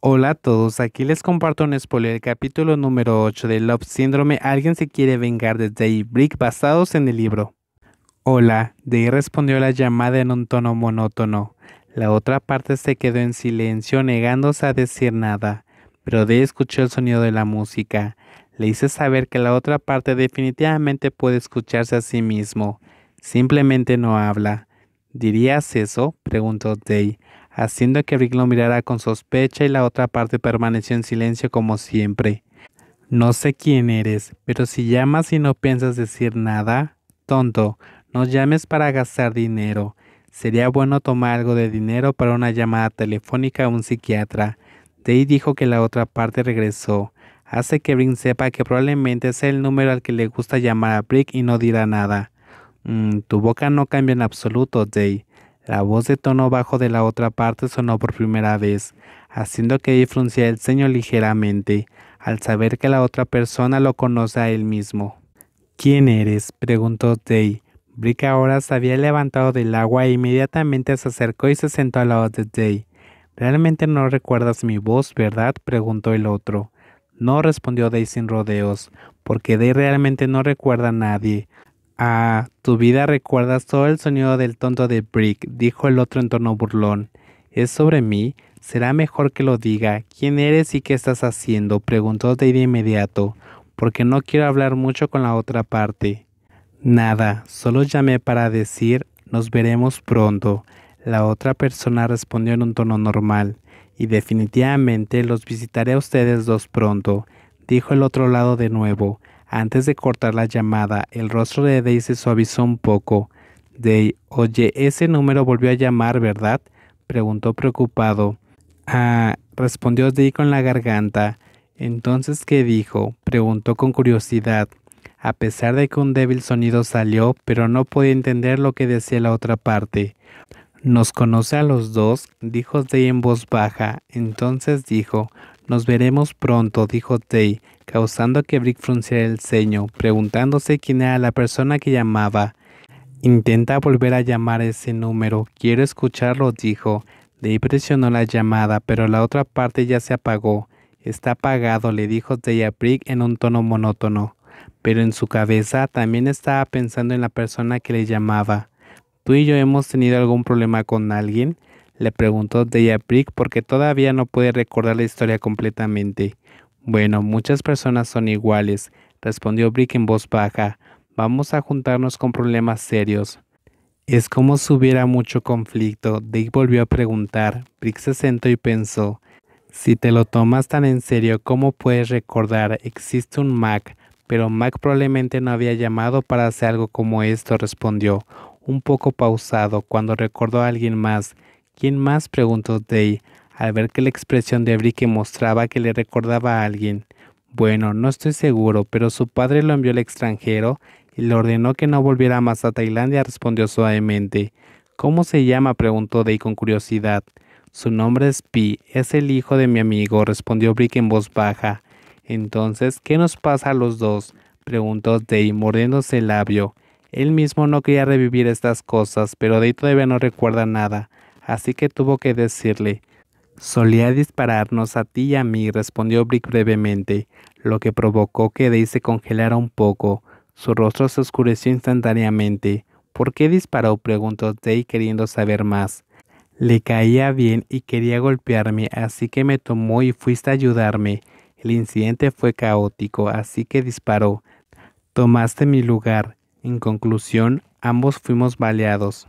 Hola a todos, aquí les comparto un spoiler del capítulo número 8 de Love Syndrome, Alguien se quiere vengar de Brick basados en el libro. Hola, Day respondió la llamada en un tono monótono. La otra parte se quedó en silencio negándose a decir nada, pero Day escuchó el sonido de la música. Le hice saber que la otra parte definitivamente puede escucharse a sí mismo. Simplemente no habla. ¿Dirías eso? preguntó Day haciendo que Rick lo mirara con sospecha y la otra parte permaneció en silencio como siempre. No sé quién eres, pero si llamas y no piensas decir nada, tonto, no llames para gastar dinero. Sería bueno tomar algo de dinero para una llamada telefónica a un psiquiatra. Day dijo que la otra parte regresó. Hace que Brick sepa que probablemente es el número al que le gusta llamar a Brick y no dirá nada. Mm, tu boca no cambia en absoluto, Day. La voz de tono bajo de la otra parte sonó por primera vez, haciendo que Eddie fruncía el ceño ligeramente, al saber que la otra persona lo conoce a él mismo. ¿Quién eres? preguntó Day. Brick ahora se había levantado del agua e inmediatamente se acercó y se sentó al lado de Day. Realmente no recuerdas mi voz, ¿verdad? preguntó el otro. No respondió Day sin rodeos, porque Day realmente no recuerda a nadie, «Ah, tu vida recuerdas todo el sonido del tonto de Brick, dijo el otro en tono burlón. ¿Es sobre mí? Será mejor que lo diga. ¿Quién eres y qué estás haciendo? preguntó de inmediato, porque no quiero hablar mucho con la otra parte. Nada, solo llamé para decir nos veremos pronto. La otra persona respondió en un tono normal. Y definitivamente los visitaré a ustedes dos pronto, dijo el otro lado de nuevo. Antes de cortar la llamada, el rostro de Day se suavizó un poco. Day, oye, ese número volvió a llamar, ¿verdad? preguntó preocupado. Ah, respondió Day con la garganta. Entonces, ¿qué dijo? preguntó con curiosidad, a pesar de que un débil sonido salió, pero no podía entender lo que decía la otra parte. Nos conoce a los dos, dijo Day en voz baja. Entonces dijo, nos veremos pronto, dijo Tay, causando que Brick frunciera el ceño, preguntándose quién era la persona que llamaba. Intenta volver a llamar ese número, quiero escucharlo, dijo. Day presionó la llamada, pero la otra parte ya se apagó. Está apagado, le dijo Day a Brick en un tono monótono. Pero en su cabeza también estaba pensando en la persona que le llamaba. ¿Tú y yo hemos tenido algún problema con alguien? le preguntó a Brick porque todavía no puede recordar la historia completamente. Bueno, muchas personas son iguales, respondió Brick en voz baja. Vamos a juntarnos con problemas serios. Es como si hubiera mucho conflicto. Dick volvió a preguntar. Brick se sentó y pensó. Si te lo tomas tan en serio, ¿cómo puedes recordar? Existe un Mac, pero Mac probablemente no había llamado para hacer algo como esto, respondió, un poco pausado, cuando recordó a alguien más ¿Quién más? preguntó Day, al ver que la expresión de Brick mostraba que le recordaba a alguien. Bueno, no estoy seguro, pero su padre lo envió al extranjero y le ordenó que no volviera más a Tailandia, respondió suavemente. ¿Cómo se llama? preguntó Day con curiosidad. Su nombre es Pi, es el hijo de mi amigo, respondió Brick en voz baja. Entonces, ¿qué nos pasa a los dos? preguntó Day, mordiéndose el labio. Él mismo no quería revivir estas cosas, pero Day todavía no recuerda nada así que tuvo que decirle Solía dispararnos a ti y a mí, respondió Brick brevemente, lo que provocó que Day se congelara un poco. Su rostro se oscureció instantáneamente. ¿Por qué disparó? preguntó Day queriendo saber más. Le caía bien y quería golpearme, así que me tomó y fuiste a ayudarme. El incidente fue caótico, así que disparó. Tomaste mi lugar. En conclusión, ambos fuimos baleados.